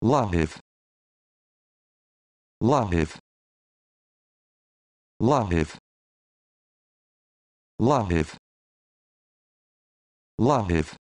live live live live live